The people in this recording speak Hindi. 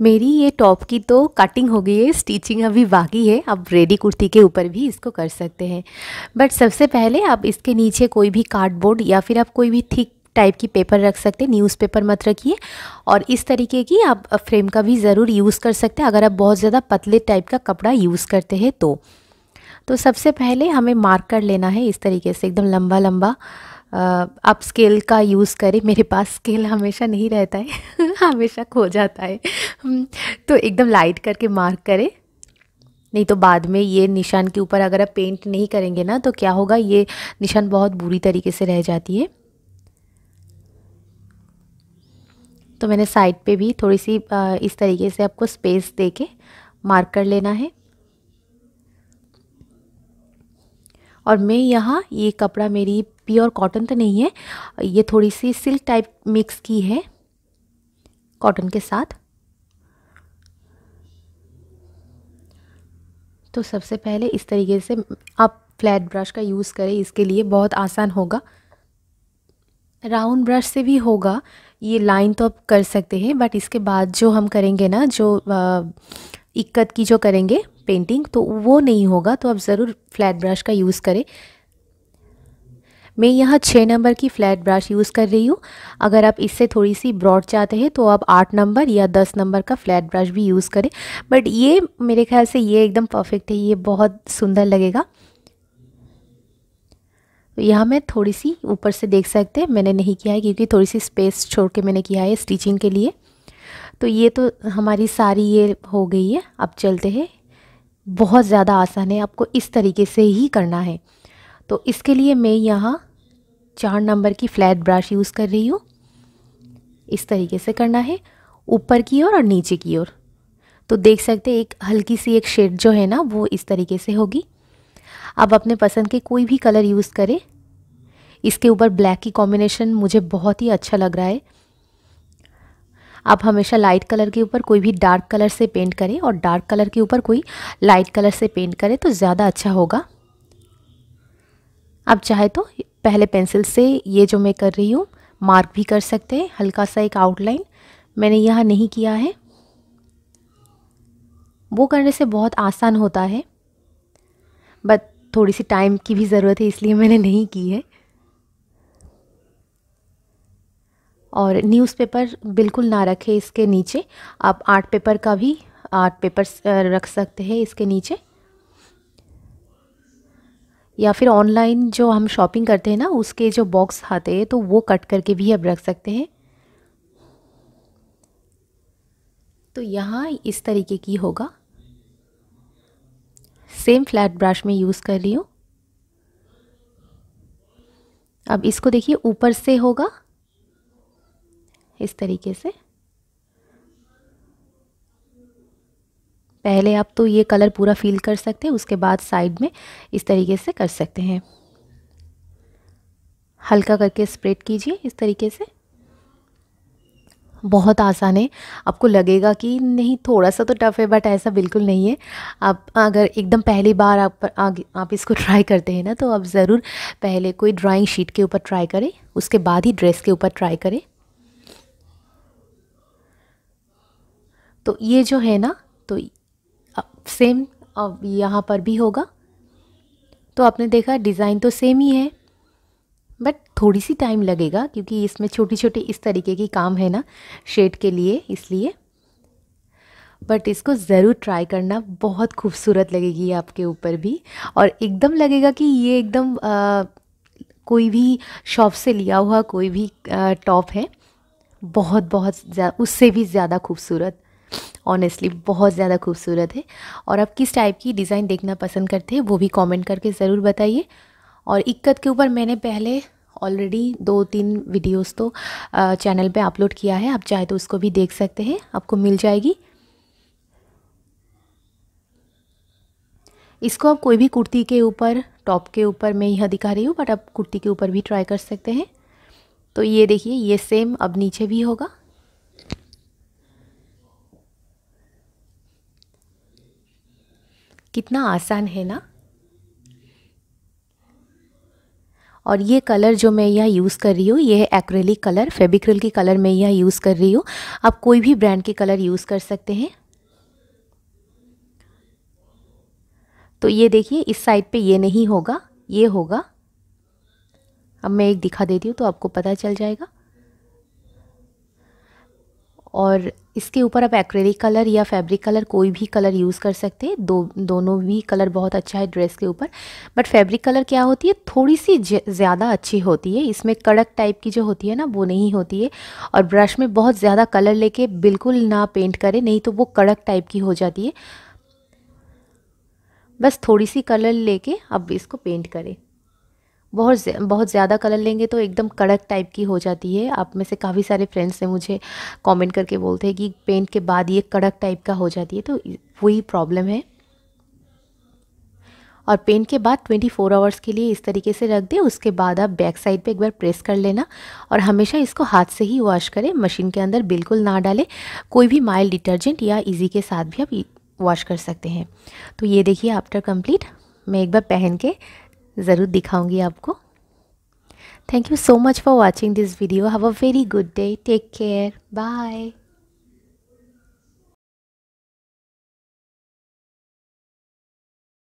मेरी ये टॉप की तो कटिंग हो गई है स्टिचिंग अभी बाकी है आप रेडी कुर्ती के ऊपर भी इसको कर सकते हैं बट सबसे पहले आप इसके नीचे कोई भी कार्डबोर्ड या फिर आप कोई भी थिक टाइप की पेपर रख सकते हैं न्यूज़पेपर मत रखिए और इस तरीके की आप फ्रेम का भी ज़रूर यूज़ कर सकते हैं अगर आप बहुत ज़्यादा पतले टाइप का कपड़ा यूज़ करते हैं तो तो सबसे पहले हमें मार्क कर लेना है इस तरीके से एकदम लंबा लंबा आप स्केल का यूज़ करें मेरे पास स्केल हमेशा नहीं रहता है हमेशा खो जाता है तो एकदम लाइट करके मार्क करें नहीं तो बाद में ये निशान के ऊपर अगर आप पेंट नहीं करेंगे ना तो क्या होगा ये निशान बहुत बुरी तरीके से रह जाती है तो मैंने साइड पे भी थोड़ी सी इस तरीके से आपको स्पेस दे के मार्क कर लेना है और मैं यहाँ ये कपड़ा मेरी प्योर कॉटन तो नहीं है ये थोड़ी सी सिल्क टाइप मिक्स की है कॉटन के साथ तो सबसे पहले इस तरीके से आप फ्लैट ब्रश का यूज़ करें इसके लिए बहुत आसान होगा राउंड ब्रश से भी होगा ये लाइन तो आप कर सकते हैं बट इसके बाद जो हम करेंगे ना जो इक्कत की जो करेंगे पेंटिंग तो वो नहीं होगा तो आप ज़रूर फ्लैट ब्रश का यूज़ करें मैं यहाँ छः नंबर की फ्लैट ब्रश यूज़ कर रही हूँ अगर आप इससे थोड़ी सी ब्रॉड चाहते हैं तो आप आठ नंबर या दस नंबर का फ्लैट ब्रश भी यूज़ करें बट ये मेरे ख्याल से ये एकदम परफेक्ट है ये बहुत सुंदर लगेगा तो यहाँ मैं थोड़ी सी ऊपर से देख सकते हैं मैंने नहीं किया है क्योंकि थोड़ी सी स्पेस छोड़ के मैंने किया है स्टिचिंग के लिए तो ये तो हमारी सारी ये हो गई है अब चलते हैं बहुत ज़्यादा आसान है आपको इस तरीके से ही करना है तो इसके लिए मैं यहाँ चार नंबर की फ्लैट ब्रश यूज़ कर रही हूँ इस तरीके से करना है ऊपर की ओर और नीचे की ओर तो देख सकते एक हल्की सी एक शेड जो है ना वो इस तरीके से होगी अब अपने पसंद के कोई भी कलर यूज़ करें इसके ऊपर ब्लैक की कॉम्बिनेशन मुझे बहुत ही अच्छा लग रहा है आप हमेशा लाइट कलर के ऊपर कोई भी डार्क कलर से पेंट करें और डार्क कलर के ऊपर कोई लाइट कलर से पेंट करें तो ज़्यादा अच्छा होगा आप चाहे तो पहले पेंसिल से ये जो मैं कर रही हूँ मार्क भी कर सकते हैं हल्का सा एक आउटलाइन मैंने यहाँ नहीं किया है वो करने से बहुत आसान होता है बट थोड़ी सी टाइम की भी ज़रूरत है इसलिए मैंने नहीं की है और न्यूज़पेपर बिल्कुल ना रखें इसके नीचे आप आर्ट पेपर का भी आर्ट पेपर रख सकते हैं इसके नीचे या फिर ऑनलाइन जो हम शॉपिंग करते हैं ना उसके जो बॉक्स आते हैं तो वो कट करके भी अब रख सकते हैं तो यहाँ इस तरीके की होगा सेम फ्लैट ब्रश में यूज़ कर रही हूँ अब इसको देखिए ऊपर से होगा इस तरीके से पहले आप तो ये कलर पूरा फील कर सकते हैं उसके बाद साइड में इस तरीके से कर सकते हैं हल्का करके स्प्रेड कीजिए इस तरीके से बहुत आसान है आपको लगेगा कि नहीं थोड़ा सा तो टफ है बट ऐसा बिल्कुल नहीं है आप अगर एकदम पहली बार आप आगे आप इसको ट्राई करते हैं ना तो आप ज़रूर पहले कोई ड्राइंग शीट के ऊपर ट्राई करें उसके बाद ही ड्रेस के ऊपर ट्राई करें तो ये जो है ना तो सेम अब यहाँ पर भी होगा तो आपने देखा डिज़ाइन तो सेम ही है बट थोड़ी सी टाइम लगेगा क्योंकि इसमें छोटी छोटी इस तरीके की काम है ना शेड के लिए इसलिए बट इसको ज़रूर ट्राई करना बहुत खूबसूरत लगेगी आपके ऊपर भी और एकदम लगेगा कि ये एकदम आ, कोई भी शॉप से लिया हुआ कोई भी टॉप है बहुत बहुत उससे भी ज़्यादा खूबसूरत ऑनेस्टली बहुत ज़्यादा खूबसूरत है और आप किस टाइप की डिज़ाइन देखना पसंद करते हैं वो भी कॉमेंट करके ज़रूर बताइए और इक्कत के ऊपर मैंने पहले ऑलरेडी दो तीन वीडियोस तो चैनल पे अपलोड किया है आप चाहे तो उसको भी देख सकते हैं आपको मिल जाएगी इसको आप कोई भी कुर्ती के ऊपर टॉप के ऊपर मैं यह दिखा रही हूँ बट आप कुर्ती के ऊपर भी ट्राई कर सकते हैं तो ये देखिए ये सेम अब नीचे भी होगा कितना आसान है ना और ये कलर जो मैं यह यूज़ कर रही हूँ ये है एक्रेलिक कलर फेबिक्रिल की कलर मैं यह यूज़ कर रही हूँ आप कोई भी ब्रांड के कलर यूज़ कर सकते हैं तो ये देखिए इस साइड पे ये नहीं होगा ये होगा अब मैं एक दिखा देती हूँ तो आपको पता चल जाएगा और इसके ऊपर आप एक्रेलिक कलर या फैब्रिक कलर कोई भी कलर यूज़ कर सकते हैं दो दोनों भी कलर बहुत अच्छा है ड्रेस के ऊपर बट फैब्रिक कलर क्या होती है थोड़ी सी ज़्यादा अच्छी होती है इसमें कड़क टाइप की जो होती है ना वो नहीं होती है और ब्रश में बहुत ज़्यादा कलर लेके बिल्कुल ना पेंट करें नहीं तो वो कड़क टाइप की हो जाती है बस थोड़ी सी कलर लेके अब इसको पेंट करें बहुत बहुत ज़्यादा कलर लेंगे तो एकदम कड़क टाइप की हो जाती है आप में से काफ़ी सारे फ्रेंड्स ने मुझे कमेंट करके बोलते हैं कि पेंट के बाद ये कड़क टाइप का हो जाती है तो वही प्रॉब्लम है और पेंट के बाद 24 फोर आवर्स के लिए इस तरीके से रख दें उसके बाद आप बैक साइड पे एक बार प्रेस कर लेना और हमेशा इसको हाथ से ही वॉश करें मशीन के अंदर बिल्कुल ना डालें कोई भी माइल्ड डिटर्जेंट या इजी के साथ भी आप वॉश कर सकते हैं तो ये देखिए आफ्टर कंप्लीट मैं एक बार पहन के ज़रूर दिखाऊंगी आपको thank you so much for watching this video have a very good day take care bye